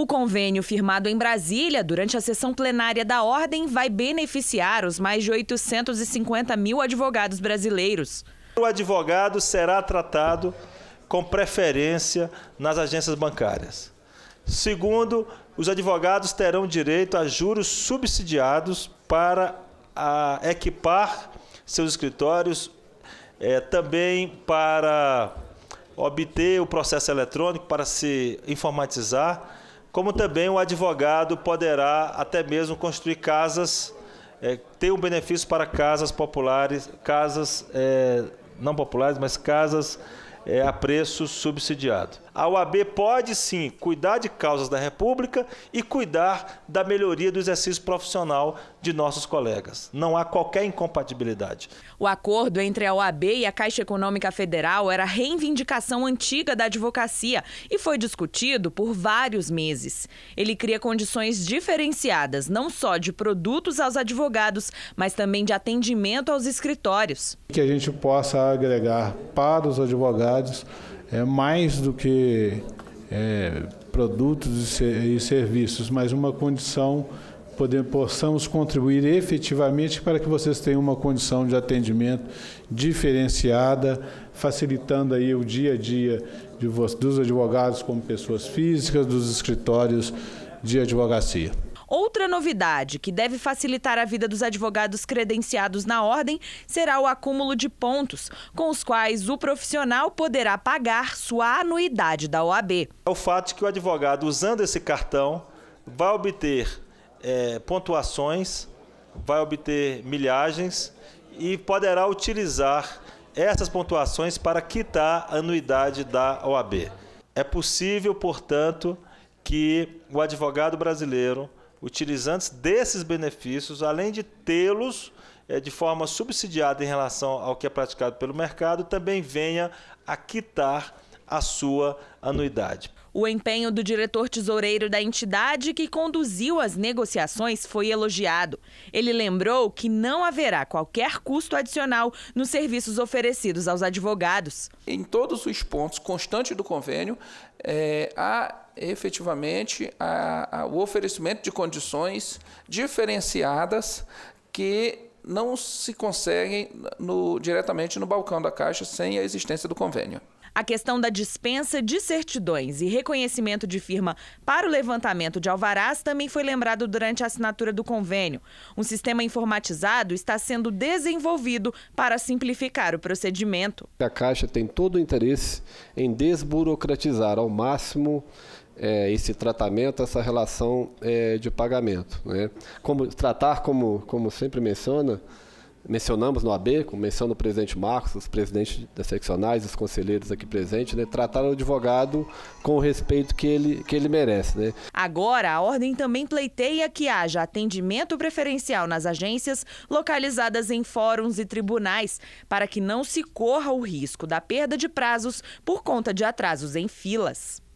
O convênio firmado em Brasília durante a sessão plenária da Ordem vai beneficiar os mais de 850 mil advogados brasileiros. O advogado será tratado com preferência nas agências bancárias. Segundo, os advogados terão direito a juros subsidiados para a, equipar seus escritórios, é, também para obter o processo eletrônico, para se informatizar como também o advogado poderá até mesmo construir casas, é, ter um benefício para casas populares, casas é, não populares, mas casas é, a preço subsidiado. A OAB pode sim cuidar de causas da República e cuidar da melhoria do exercício profissional de nossos colegas. Não há qualquer incompatibilidade. O acordo entre a OAB e a Caixa Econômica Federal era reivindicação antiga da advocacia e foi discutido por vários meses. Ele cria condições diferenciadas, não só de produtos aos advogados, mas também de atendimento aos escritórios. Que a gente possa agregar para os advogados é mais do que é, produtos e, serviços, mas uma condição poder, possamos contribuir efetivamente para que vocês tenham uma condição de atendimento diferenciada, facilitando aí o dia a dia de, dos advogados como pessoas físicas, dos escritórios de advocacia. Outra novidade que deve facilitar a vida dos advogados credenciados na ordem será o acúmulo de pontos, com os quais o profissional poderá pagar sua anuidade da OAB. É o fato de que o advogado, usando esse cartão, vai obter é, pontuações, vai obter milhagens e poderá utilizar essas pontuações para quitar a anuidade da OAB. É possível, portanto, que o advogado brasileiro utilizantes desses benefícios, além de tê-los eh, de forma subsidiada em relação ao que é praticado pelo mercado, também venha a quitar a sua anuidade. O empenho do diretor tesoureiro da entidade que conduziu as negociações foi elogiado. Ele lembrou que não haverá qualquer custo adicional nos serviços oferecidos aos advogados. Em todos os pontos constantes do convênio, é, há efetivamente o oferecimento de condições diferenciadas que não se conseguem no, diretamente no balcão da Caixa sem a existência do convênio a questão da dispensa de certidões e reconhecimento de firma para o levantamento de alvarás também foi lembrado durante a assinatura do convênio. Um sistema informatizado está sendo desenvolvido para simplificar o procedimento. A Caixa tem todo o interesse em desburocratizar ao máximo é, esse tratamento, essa relação é, de pagamento. Né? Como, tratar, como, como sempre menciona, mencionamos no AB, como menciona o presidente Marcos, os presidentes das seccionais, os conselheiros aqui presentes, né, trataram o advogado com o respeito que ele, que ele merece. Né. Agora, a ordem também pleiteia que haja atendimento preferencial nas agências localizadas em fóruns e tribunais, para que não se corra o risco da perda de prazos por conta de atrasos em filas.